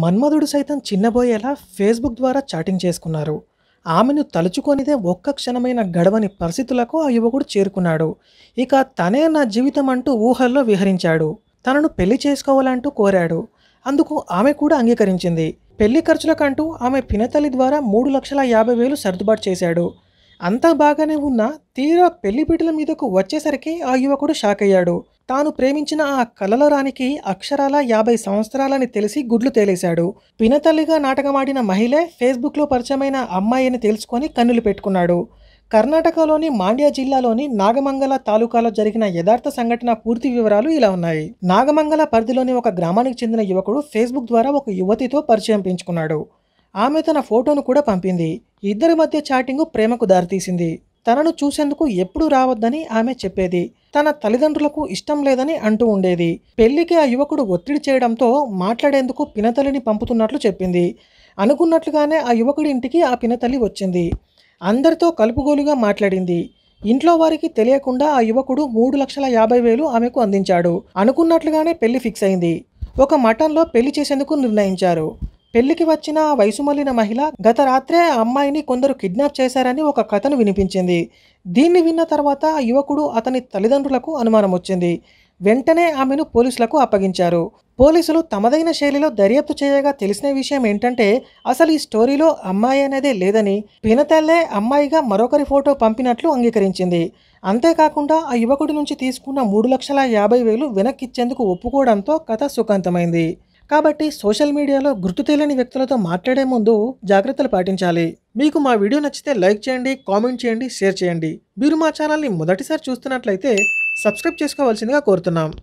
మన్మధుడు సైతం చిన్నబోయేలా ఫేస్బుక్ ద్వారా చాటింగ్ చేసుకున్నారు ఆమెను తలుచుకొనిదే ఒక్క క్షణమైన గడవని పరిస్థితులకు ఆ యువకుడు చేరుకున్నాడు ఇక తనే నా జీవితం అంటూ ఊహల్లో విహరించాడు తనను పెళ్లి చేసుకోవాలంటూ కోరాడు అందుకు ఆమె కూడా అంగీకరించింది పెళ్లి ఖర్చులకంటూ ఆమె పినతల్లి ద్వారా మూడు లక్షల యాభై వేలు సర్దుబాటు చేశాడు అంతా బాగానే ఉన్నా తీరా బిడ్డల మీదకు వచ్చేసరికి ఆ యువకుడు షాక్ అయ్యాడు తాను ప్రేమించిన ఆ కలల రానికి అక్షరాల యాభై సంవత్సరాలని తెలిసి గుడ్లు తేలేశాడు పినతల్లిగా నాటకమాడిన మహిళే ఫేస్బుక్లో పరిచయమైన అమ్మాయి అని తెలుసుకొని కన్నులు పెట్టుకున్నాడు కర్ణాటకలోని మాండ్యా జిల్లాలోని నాగమంగళ తాలూకాలో జరిగిన యథార్థ సంఘటన పూర్తి వివరాలు ఇలా ఉన్నాయి నాగమంగళ పరిధిలోని ఒక గ్రామానికి చెందిన యువకుడు ఫేస్బుక్ ద్వారా ఒక యువతితో పరిచయం పెంచుకున్నాడు ఆమె తన ఫోటోను కూడా పంపింది ఇద్దరి మధ్య చాటింగు ప్రేమకు దారితీసింది తనను చూసేందుకు ఎప్పుడు రావద్దని ఆమె చెప్పేది తన తల్లిదండ్రులకు ఇష్టం లేదని అంటూ ఉండేది పెళ్లికి ఆ యువకుడు ఒత్తిడి చేయడంతో మాట్లాడేందుకు పినతల్లిని పంపుతున్నట్లు చెప్పింది అనుకున్నట్లుగానే ఆ యువకుడి ఇంటికి ఆ పినతల్లి వచ్చింది అందరితో కలుపుగోలుగా మాట్లాడింది ఇంట్లో వారికి తెలియకుండా ఆ యువకుడు మూడు లక్షల యాభై వేలు ఆమెకు అందించాడు అనుకున్నట్లుగానే పెళ్లి ఫిక్స్ అయింది ఒక మఠంలో పెళ్లి చేసేందుకు నిర్ణయించారు పెళ్లికి వచ్చిన వయసుమల్లిన మహిళ గత రాత్రే ఆ అమ్మాయిని కొందరు కిడ్నాప్ చేశారని ఒక కథను వినిపించింది దీన్ని విన్న తర్వాత యువకుడు అతని తల్లిదండ్రులకు అనుమానం వచ్చింది వెంటనే ఆమెను పోలీసులకు అప్పగించారు పోలీసులు తమదైన శైలిలో దర్యాప్తు చేయగా తెలిసిన విషయం ఏంటంటే అసలు ఈ స్టోరీలో అమ్మాయి అనేదే లేదని పినతల్లే అమ్మాయిగా మరొకరి ఫోటో పంపినట్లు అంగీకరించింది అంతేకాకుండా ఆ యువకుడి నుంచి తీసుకున్న మూడు లక్షల యాభై వేలు వెనక్కిచ్చేందుకు ఒప్పుకోవడంతో కథ సుఖాంతమైంది కాబట్టి సోషల్ మీడియాలో గుర్తు తెలియని వ్యక్తులతో మాట్లాడే ముందు జాగ్రత్తలు పాటించాలి మీకు మా వీడియో నచ్చితే లైక్ చేయండి కామెంట్ చేయండి షేర్ చేయండి మీరు మా ఛానల్ని మొదటిసారి చూస్తున్నట్లయితే సబ్స్క్రైబ్ చేసుకోవాల్సిందిగా కోరుతున్నాం